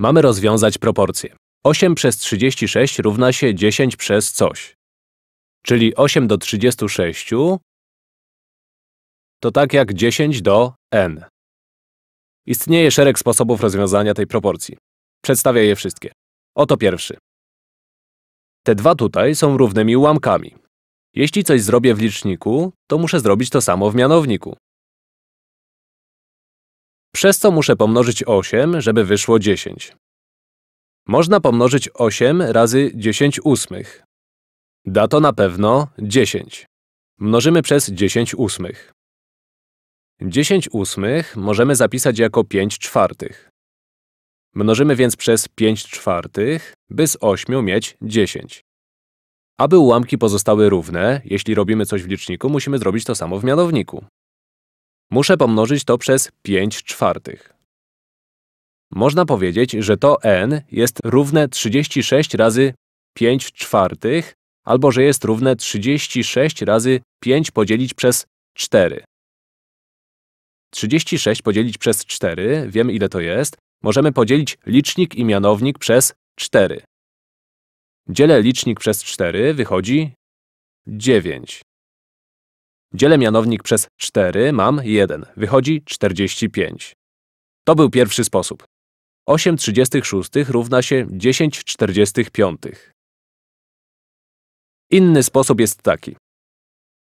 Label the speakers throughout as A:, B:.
A: Mamy rozwiązać proporcję. 8 przez 36 równa się 10 przez coś. Czyli 8 do 36 to tak jak 10 do n. Istnieje szereg sposobów rozwiązania tej proporcji. Przedstawię je wszystkie. Oto pierwszy. Te dwa tutaj są równymi ułamkami. Jeśli coś zrobię w liczniku, to muszę zrobić to samo w mianowniku przez co muszę pomnożyć 8, żeby wyszło 10. Można pomnożyć 8 razy 10 ósmych. Da to na pewno 10. Mnożymy przez 10 ósmych. 10 ósmych możemy zapisać jako 5 czwartych. Mnożymy więc przez 5 czwartych, by z 8 mieć 10. Aby ułamki pozostały równe, jeśli robimy coś w liczniku, musimy zrobić to samo w mianowniku. Muszę pomnożyć to przez 5 czwartych. Można powiedzieć, że to n jest równe 36 razy 5 czwartych, albo że jest równe 36 razy 5 podzielić przez 4. 36 podzielić przez 4, wiem ile to jest, możemy podzielić licznik i mianownik przez 4. Dzielę licznik przez 4, wychodzi 9. Dzielę mianownik przez 4, mam 1. Wychodzi 45. To był pierwszy sposób. 8,36 równa się 10,45. Inny sposób jest taki.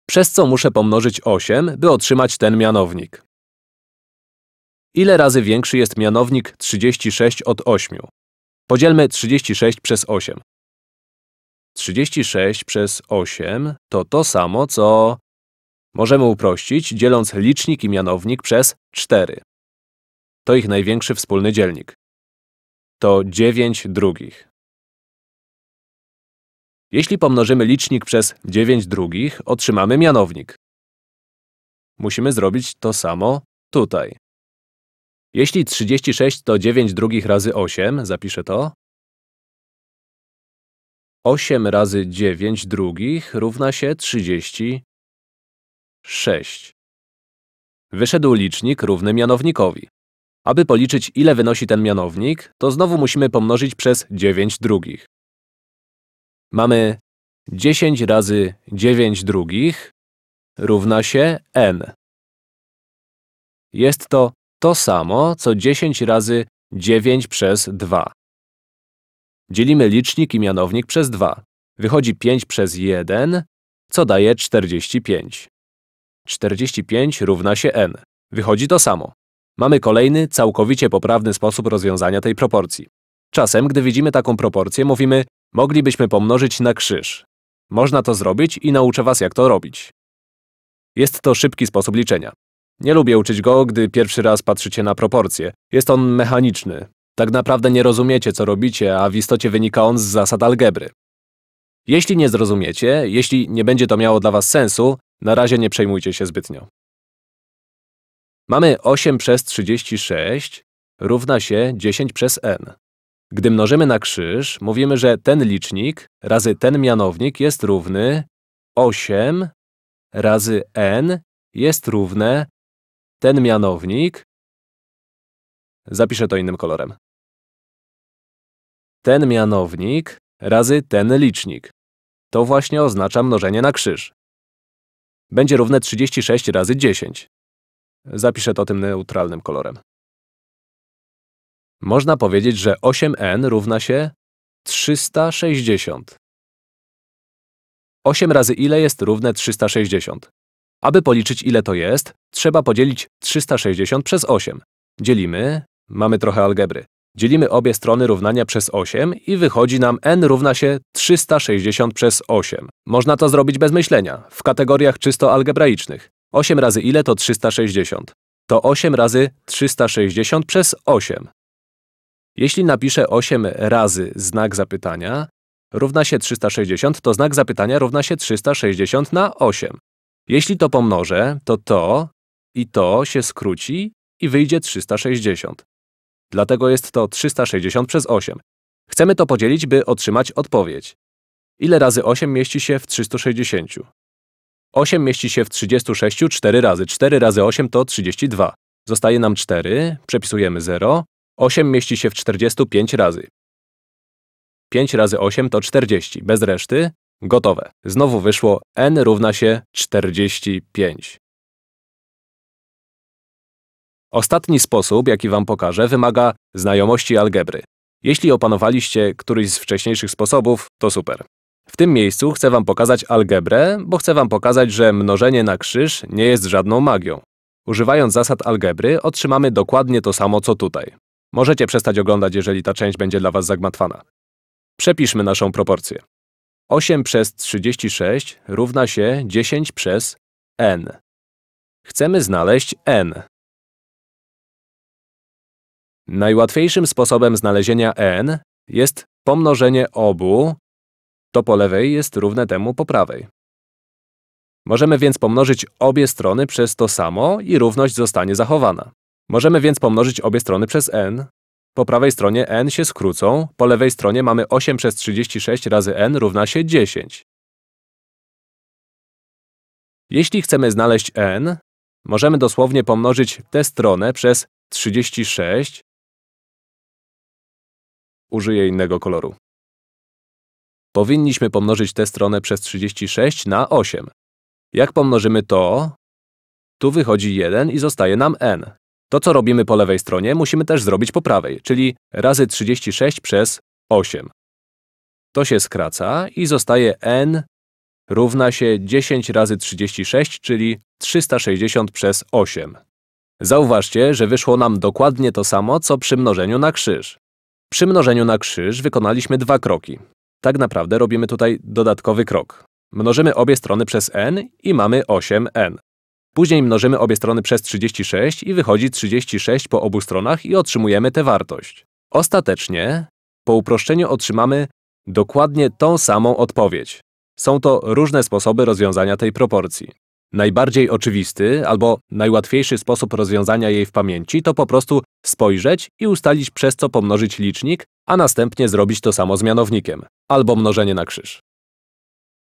A: Przez co muszę pomnożyć 8, by otrzymać ten mianownik. Ile razy większy jest mianownik 36 od 8? Podzielmy 36 przez 8. 36 przez 8 to to samo, co Możemy uprościć, dzieląc licznik i mianownik przez 4. To ich największy wspólny dzielnik. To 9 drugich. Jeśli pomnożymy licznik przez 9 drugich, otrzymamy mianownik. Musimy zrobić to samo tutaj. Jeśli 36 to 9 drugich razy 8, zapiszę to. 8 razy 9 drugich równa się 36. 6. Wyszedł licznik równy mianownikowi. Aby policzyć, ile wynosi ten mianownik, to znowu musimy pomnożyć przez 9 drugich. Mamy 10 razy 9 drugich równa się n. Jest to to samo, co 10 razy 9 przez 2. Dzielimy licznik i mianownik przez 2. Wychodzi 5 przez 1, co daje 45. 45 równa się n. Wychodzi to samo. Mamy kolejny, całkowicie poprawny sposób rozwiązania tej proporcji. Czasem, gdy widzimy taką proporcję, mówimy moglibyśmy pomnożyć na krzyż. Można to zrobić i nauczę was jak to robić. Jest to szybki sposób liczenia. Nie lubię uczyć go, gdy pierwszy raz patrzycie na proporcje. Jest on mechaniczny. Tak naprawdę nie rozumiecie, co robicie, a w istocie wynika on z zasad algebry. Jeśli nie zrozumiecie, jeśli nie będzie to miało dla was sensu, na razie nie przejmujcie się zbytnio. Mamy 8 przez 36 równa się 10 przez n. Gdy mnożymy na krzyż, mówimy, że ten licznik razy ten mianownik jest równy 8 razy n jest równe ten mianownik. Zapiszę to innym kolorem. Ten mianownik razy ten licznik. To właśnie oznacza mnożenie na krzyż będzie równe 36 razy 10. Zapiszę to tym neutralnym kolorem. Można powiedzieć, że 8n równa się 360. 8 razy ile jest równe 360? Aby policzyć ile to jest, trzeba podzielić 360 przez 8. Dzielimy, mamy trochę algebry. Dzielimy obie strony równania przez 8 i wychodzi nam n równa się 360 przez 8. Można to zrobić bez myślenia, w kategoriach czysto algebraicznych. 8 razy ile to 360? To 8 razy 360 przez 8. Jeśli napiszę 8 razy znak zapytania, równa się 360, to znak zapytania równa się 360 na 8. Jeśli to pomnożę, to to i to się skróci i wyjdzie 360 dlatego jest to 360 przez 8. Chcemy to podzielić, by otrzymać odpowiedź. Ile razy 8 mieści się w 360? 8 mieści się w 36 4 razy. 4 razy 8 to 32. Zostaje nam 4, przepisujemy 0. 8 mieści się w 45 razy. 5 razy 8 to 40, bez reszty. Gotowe. Znowu wyszło n równa się 45. Ostatni sposób, jaki Wam pokażę, wymaga znajomości algebry. Jeśli opanowaliście któryś z wcześniejszych sposobów, to super. W tym miejscu chcę Wam pokazać algebrę, bo chcę Wam pokazać, że mnożenie na krzyż nie jest żadną magią. Używając zasad algebry otrzymamy dokładnie to samo, co tutaj. Możecie przestać oglądać, jeżeli ta część będzie dla Was zagmatwana. Przepiszmy naszą proporcję. 8 przez 36 równa się 10 przez n. Chcemy znaleźć n, Najłatwiejszym sposobem znalezienia n jest pomnożenie obu, to po lewej jest równe temu po prawej. Możemy więc pomnożyć obie strony przez to samo i równość zostanie zachowana. Możemy więc pomnożyć obie strony przez n. Po prawej stronie n się skrócą, po lewej stronie mamy 8 przez 36 razy n równa się 10. Jeśli chcemy znaleźć n, możemy dosłownie pomnożyć tę stronę przez 36 Użyję innego koloru. Powinniśmy pomnożyć tę stronę przez 36 na 8. Jak pomnożymy to, tu wychodzi 1 i zostaje nam n. To, co robimy po lewej stronie, musimy też zrobić po prawej, czyli razy 36 przez 8. To się skraca i zostaje n równa się 10 razy 36, czyli 360 przez 8. Zauważcie, że wyszło nam dokładnie to samo, co przy mnożeniu na krzyż. Przy mnożeniu na krzyż wykonaliśmy dwa kroki. Tak naprawdę robimy tutaj dodatkowy krok. Mnożymy obie strony przez n i mamy 8n. Później mnożymy obie strony przez 36 i wychodzi 36 po obu stronach i otrzymujemy tę wartość. Ostatecznie, po uproszczeniu otrzymamy dokładnie tą samą odpowiedź. Są to różne sposoby rozwiązania tej proporcji. Najbardziej oczywisty albo najłatwiejszy sposób rozwiązania jej w pamięci to po prostu spojrzeć i ustalić przez co pomnożyć licznik, a następnie zrobić to samo z mianownikiem albo mnożenie na krzyż.